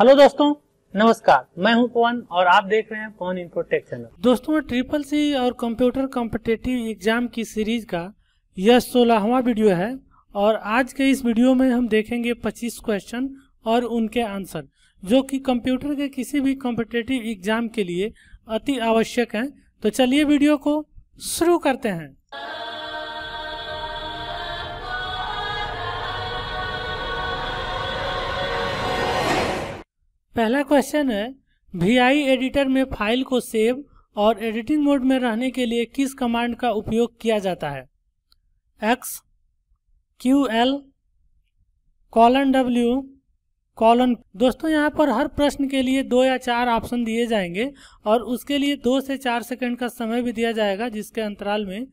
hello दोस्तों नमस्कार मैं हूं पवन और आप देख रहे हैं पवन इन्फोटेक चैनल दोस्तों ट्रिपल सी और कंप्यूटर कॉम्पिटेटिव एग्जाम की सीरीज का यह सोलहवा वीडियो है और आज के इस वीडियो में हम देखेंगे 25 क्वेश्चन और उनके आंसर जो कि कंप्यूटर के किसी भी कॉम्पिटेटिव एग्जाम के लिए अति आवश्यक है तो चलिए वीडियो को शुरू करते हैं पहला क्वेश्चन है वी एडिटर में फाइल को सेव और एडिटिंग मोड में रहने के लिए किस कमांड का उपयोग किया जाता है X Q L colon W colon दोस्तों यहाँ पर हर प्रश्न के लिए दो या चार ऑप्शन दिए जाएंगे और उसके लिए दो से चार सेकंड का समय भी दिया जाएगा जिसके अंतराल में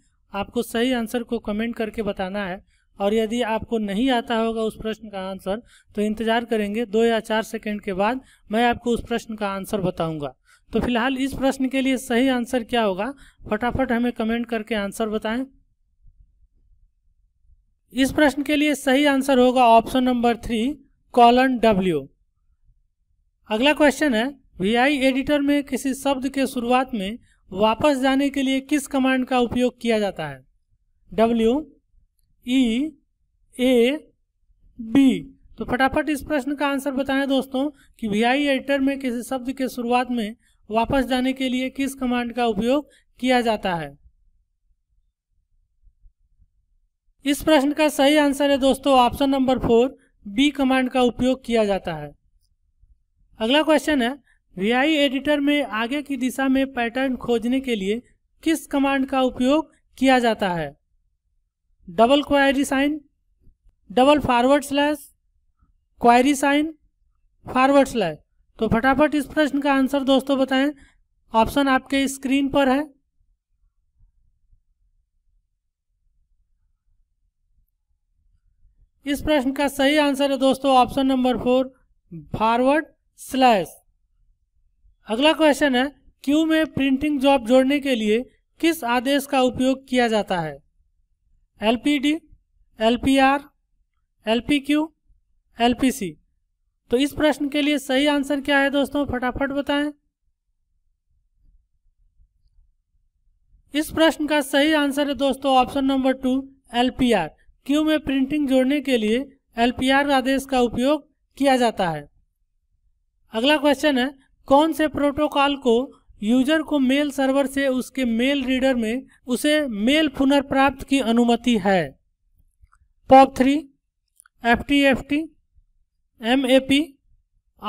आपको सही आंसर को कमेंट करके बताना है और यदि आपको नहीं आता होगा उस प्रश्न का आंसर तो इंतज़ार करेंगे दो या चार सेकंड के बाद मैं आपको उस प्रश्न का आंसर बताऊंगा तो फिलहाल इस प्रश्न के लिए सही आंसर क्या होगा फटाफट हमें कमेंट करके आंसर बताएं इस प्रश्न के लिए सही आंसर होगा option number three colon W अगला क्वेश्चन है वी एडिटर में किसी शब्द के शुरुआत में वापस जाने के लिए किस कमांड का उपयोग किया जाता है डब्ल्यू ई ए बी तो फटाफट इस प्रश्न का आंसर बताएं दोस्तों कि वी आई एडिटर में किसी शब्द के शुरुआत में वापस जाने के लिए किस कमांड का उपयोग किया जाता है इस प्रश्न का सही आंसर है दोस्तों option number four B command का उपयोग किया जाता है अगला क्वेश्चन है वी आई एडिटर में आगे की दिशा में पैटर्न खोजने के लिए किस कमांड का उपयोग किया जाता है double query sign double forward slash query sign forward slash तो फटाफट इस प्रश्न का आंसर दोस्तों बताएं ऑप्शन आपके स्क्रीन पर है इस प्रश्न का सही आंसर है दोस्तों option number four forward slash अगला क्वेश्चन है क्यू में प्रिंटिंग जॉब जोड़ने के लिए किस आदेश का उपयोग किया जाता है L P D L P R L P Q L P C तो इस प्रश्न के लिए सही आंसर क्या है दोस्तों फटाफट बताएं इस प्रश्न का सही आंसर है दोस्तों option number two L P R Q में प्रिंटिंग जोड़ने के लिए एल पी आर आदेश का उपयोग किया जाता है अगला क्वेश्चन है कौन से प्रोटोकॉल को यूजर को मेल सर्वर से उसके मेल रीडर में उसे मेल पुनर्प्राप्त की अनुमति है POP three F T F T M A P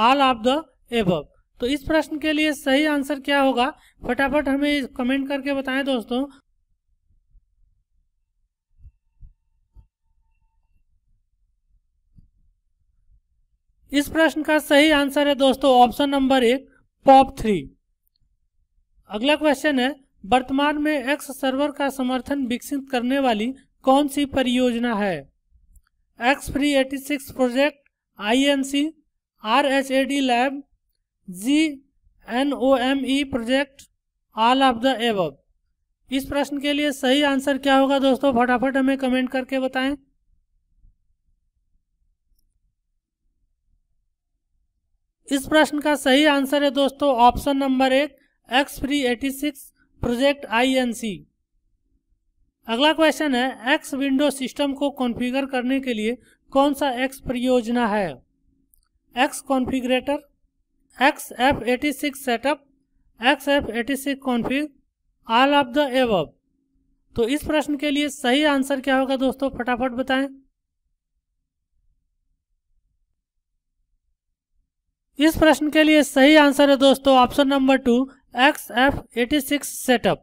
all of the above तो इस प्रश्न के लिए सही आंसर क्या होगा फटाफट हमें कमेंट करके बताएं दोस्तों इस प्रश्न का सही आंसर है दोस्तों ऑप्शन नंबर एक पॉप थ्री अगला क्वेश्चन है वर्तमान में एक्स सर्वर का समर्थन विकसित करने वाली कौन सी परियोजना है X free eighty six project I N C R H A D lab G N O M E project all of the above इस प्रश्न के लिए सही आंसर क्या होगा दोस्तों फटाफट हमें कमेंट करके बताएं इस प्रश्न का सही आंसर है दोस्तों ऑप्शन नंबर एक X free eighty six project C अगला क्वेश्चन है एक्स विंडो सिस्टम को कॉन्फ़िगर करने के लिए कौन सा एक्स परियोजना है X configurator X F eighty six setup X F eighty six config all of the above तो इस प्रश्न के लिए सही आंसर क्या होगा दोस्तों फटाफट बताएं इस प्रश्न के लिए सही आंसर है दोस्तों option number two X F eighty six setup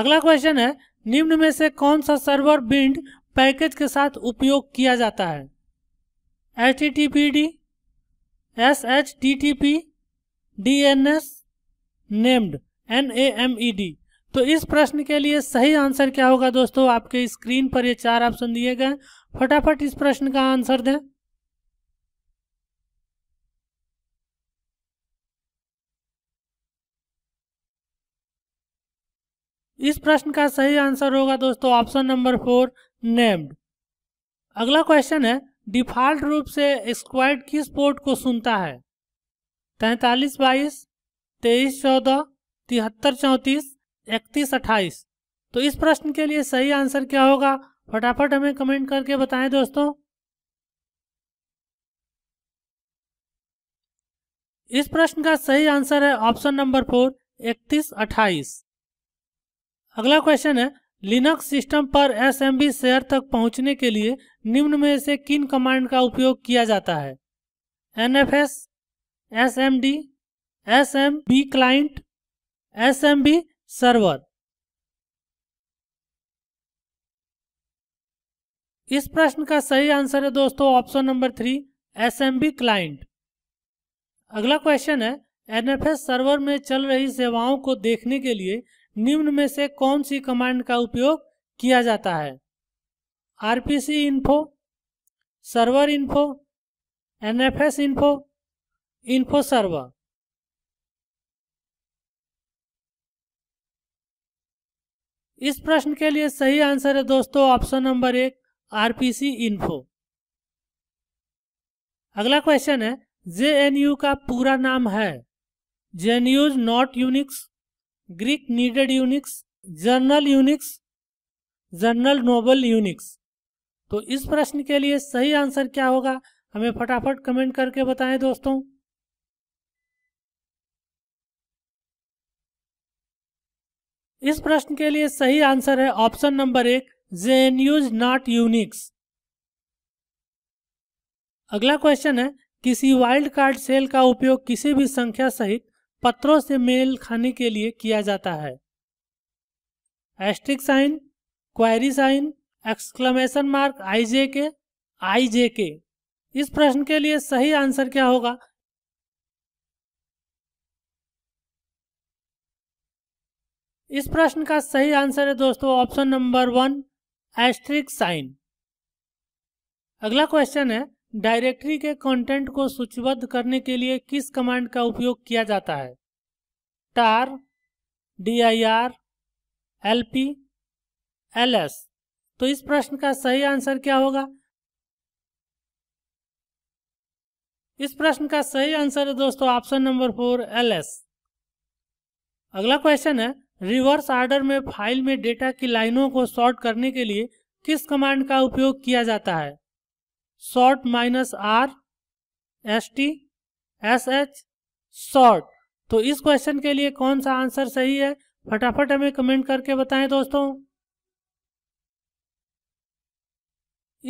अगला क्वेश्चन है निम्न में से कौन सा सर्वर बिंड पैकेज के साथ उपयोग किया जाता है H T T P D S H T T P D N S named N A M E D तो इस प्रश्न के लिए सही आंसर क्या होगा दोस्तों आपके स्क्रीन पर ये चार ऑप्शन दिए गए फटाफट इस प्रश्न का आंसर दें इस प्रश्न का सही आंसर होगा दोस्तों ऑप्शन नंबर फोर नेम्ड अगला क्वेश्चन है डिफॉल्ट रूप से स्क्वाइड किस पोर्ट को सुनता है तैतालीस बाईस तेईस चौदह तिहत्तर चौंतीस इकतीस अट्ठाईस तो इस प्रश्न के लिए सही आंसर क्या होगा फटाफट हमें कमेंट करके बताएं दोस्तों इस प्रश्न का सही आंसर है ऑप्शन नंबर फोर इकतीस अट्ठाईस अगला क्वेश्चन है लिनक्स सिस्टम पर एस एम बी शेयर तक पहुंचने के लिए निम्न में से किन कमांड का उपयोग किया जाता है N F S S M D S M B client S M B server इस प्रश्न का सही आंसर है दोस्तों option number three S M B client अगला क्वेश्चन है एन एफ एस सर्वर में चल रही सेवाओं को देखने के लिए निम्न में से कौन सी कमांड का उपयोग किया जाता है RPC info server info NFS info info server इस प्रश्न के लिए सही आंसर है दोस्तों ऑप्शन नंबर एक आरपीसी इन्फो अगला क्वेश्चन है जे एन यू का पूरा नाम है J N U's not Unix Greek needed Unix journal Unix journal noble Unix तो इस प्रश्न के लिए सही आंसर क्या होगा हमें फटाफट कमेंट करके बताएं दोस्तों इस प्रश्न के लिए सही आंसर है ऑप्शन नंबर एक J N U's not Unix अगला क्वेश्चन है किसी वाइल्ड कार्ड सेल का उपयोग किसी भी संख्या सहित पत्रों से मेल खाने के लिए किया जाता है asterisk sign query sign exclamation mark I J K I J के इस प्रश्न के लिए सही आंसर क्या होगा इस प्रश्न का सही आंसर है दोस्तों option number one asterisk sign अगला क्वेश्चन है डायरेक्टरी के कंटेंट को सूचीबद्ध करने के लिए किस कमांड का उपयोग किया जाता है tar D I R L P L S तो इस प्रश्न का सही आंसर क्या होगा इस प्रश्न का सही आंसर है दोस्तों option number four L S अगला क्वेश्चन है रिवर्स ऑर्डर में फाइल में डेटा की लाइनों को सॉर्ट करने के लिए किस कमांड का उपयोग किया जाता है sort minus R S T S H sort तो इस क्वेश्चन के लिए कौन सा आंसर सही है फटाफट हमें कमेंट करके बताएं दोस्तों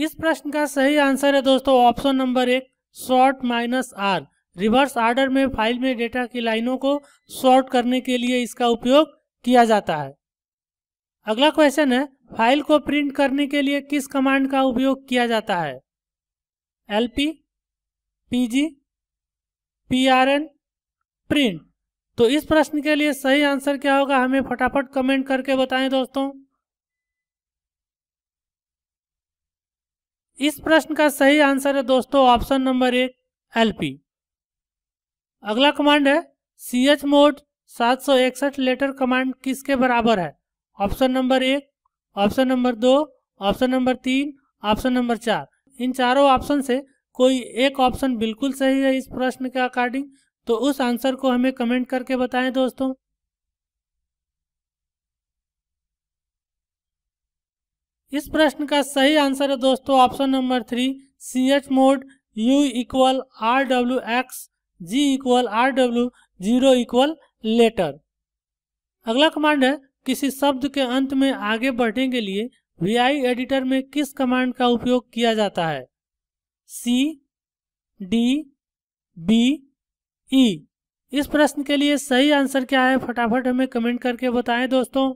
इस प्रश्न का सही आंसर है दोस्तों ऑप्शन नंबर एक sort minus R reverse order में फाइल में डेटा की लाइनों को शॉर्ट करने के लिए इसका उपयोग किया जाता है अगला क्वेश्चन है फाइल को प्रिंट करने के लिए किस कमांड का उपयोग किया जाता है L P P G P R N print तो इस प्रश्न के लिए सही आंसर क्या होगा हमें फटाफट कमेंट करके बताएं दोस्तों इस प्रश्न का सही आंसर है दोस्तों ऑप्शन नंबर एक एलपी अगला कमांड है सी एच मोड सात सौ इकसठ लेटर कमांड किसके बराबर है ऑप्शन नंबर एक ऑप्शन नंबर दो ऑप्शन नंबर तीन ऑप्शन नंबर चार इन चारों ऑप्शन से कोई एक ऑप्शन बिल्कुल सही है इस प्रश्न के अकॉर्डिंग तो उस आंसर को हमें कमेंट करके बताएं दोस्तों इस प्रश्न का सही आंसर है दोस्तों option number three C H mod U equal R W X G equal R W zero equal letter अगला कमांड है किसी शब्द के अंत में आगे बढ़ने के लिए वी एडिटर में किस कमांड का उपयोग किया जाता है सी डी बी ई इस प्रश्न के लिए सही आंसर क्या है फटाफट हमें कमेंट करके बताएं दोस्तों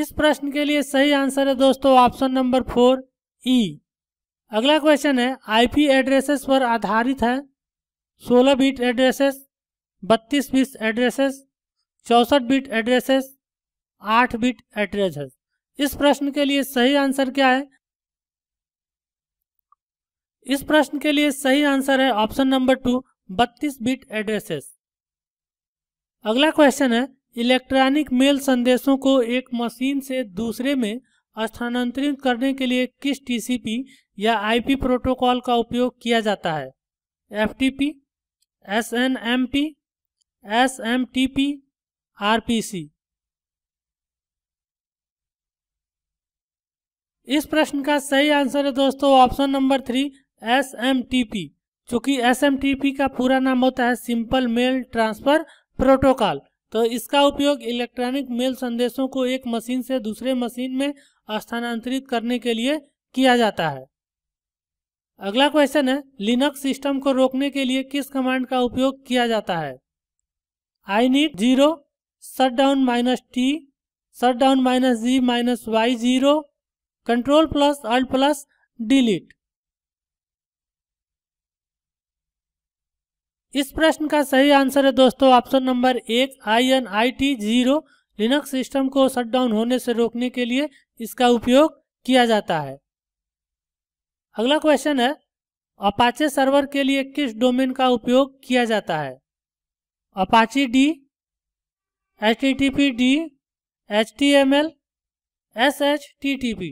इस प्रश्न के लिए सही आंसर है दोस्तों ऑप्शन नंबर फोर ई अगला क्वेश्चन है आईपी एड्रेसेस पर आधारित है 16 बिट एड्रेसेस 32 बिट एड्रेसेस चौसठ बिट एड्रेसेस आठ बिट एड्रेसेस इस प्रश्न के लिए सही आंसर क्या है इस प्रश्न के लिए सही आंसर है ऑप्शन नंबर टू बत्तीस बिट एड्रेसेस अगला क्वेश्चन है इलेक्ट्रॉनिक मेल संदेशों को एक मशीन से दूसरे में स्थानांतरित करने के लिए किस टीसीपी या आईपी प्रोटोकॉल का उपयोग किया जाता है एफटीपी, एसएनएमपी, एसएमटीपी आरपीसी इस प्रश्न का सही आंसर है दोस्तों option number three S M T P चूंकि एस एम टी पी का पूरा नाम होता है सिंपल मेल ट्रांसफर प्रोटोकॉल तो इसका उपयोग इलेक्ट्रॉनिक मेल संदेशों को एक मशीन से दूसरे मशीन में स्थानांतरित करने के लिए किया जाता है अगला क्वेश्चन है लिनक्स सिस्टम को रोकने के लिए किस कमांड का उपयोग किया जाता है init zero shutdown minus T shutdown minus G minus Y zero control plus alt plus delete इस प्रश्न का सही आंसर है दोस्तों ऑप्शन नंबर एक I N I T zero Linux system को शटडाउन होने से रोकने के लिए इसका उपयोग किया जाता है अगला क्वेश्चन है अपाचे सर्वर के लिए किस डोमेन का उपयोग किया जाता है Apache D H T T P D H T M L S H T T P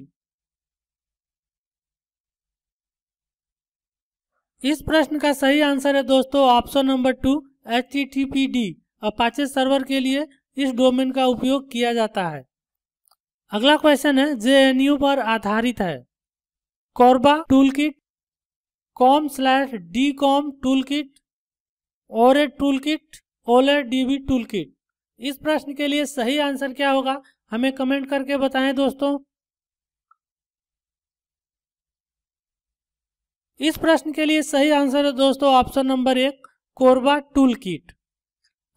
इस प्रश्न का सही आंसर है दोस्तों option number two H T T P D Apache server के लिए इस डोमेन का उपयोग किया जाता है अगला क्वेश्चन है जे एन यू पर आधारित है CORBA tool kit com slash D com tool kit और tool kit OLE D tool kit इस प्रश्न के लिए सही आंसर क्या होगा हमें कमेंट करके बताएं दोस्तों इस प्रश्न के लिए सही आंसर है दोस्तों ऑप्शन नंबर एक कोरबा टूल किट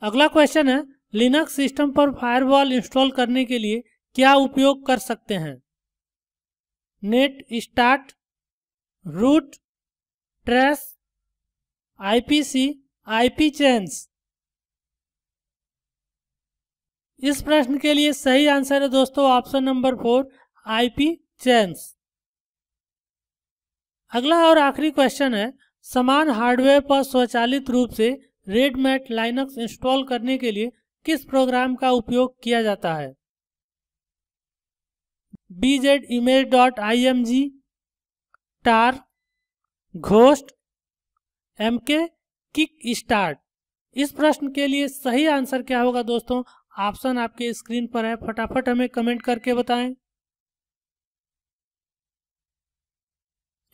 अगला क्वेश्चन है लिनक्स सिस्टम पर फायरवॉल इंस्टॉल करने के लिए क्या उपयोग कर सकते हैं net start route trace IPC IP change इस प्रश्न के लिए सही आंसर है दोस्तों option number four IP chains अगला और आखिरी क्वेश्चन है समान हार्डवेयर पर स्वचालित रूप से रेडमेट लाइनक्स इंस्टॉल करने के लिए किस प्रोग्राम का उपयोग किया जाता है BZ image dot I M G tar ghost M K kickstart इस प्रश्न के लिए सही आंसर क्या होगा दोस्तों ऑप्शन आपके स्क्रीन पर है फटाफट हमें कमेंट करके बताएं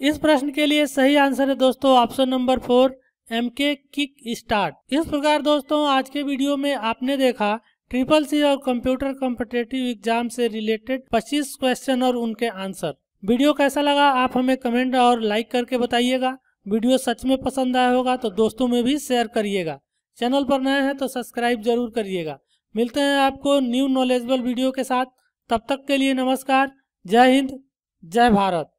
इस प्रश्न के लिए सही आंसर है दोस्तों option number four M K kickstart इस प्रकार दोस्तों आज के वीडियो में आपने देखा ट्रिपल सी और कंप्यूटर कॉम्पिटेटिव एग्जाम से रिलेटेड 25 क्वेश्चन और उनके आंसर वीडियो कैसा लगा आप हमें कमेंट और लाइक करके बताइएगा वीडियो सच में पसंद आया होगा तो दोस्तों में भी शेयर करिएगा चैनल पर नए हैं तो सब्सक्राइब जरूर करिएगा मिलते हैं आपको न्यू नॉलेजबल वीडियो के साथ तब तक के लिए नमस्कार जय हिंद जय भारत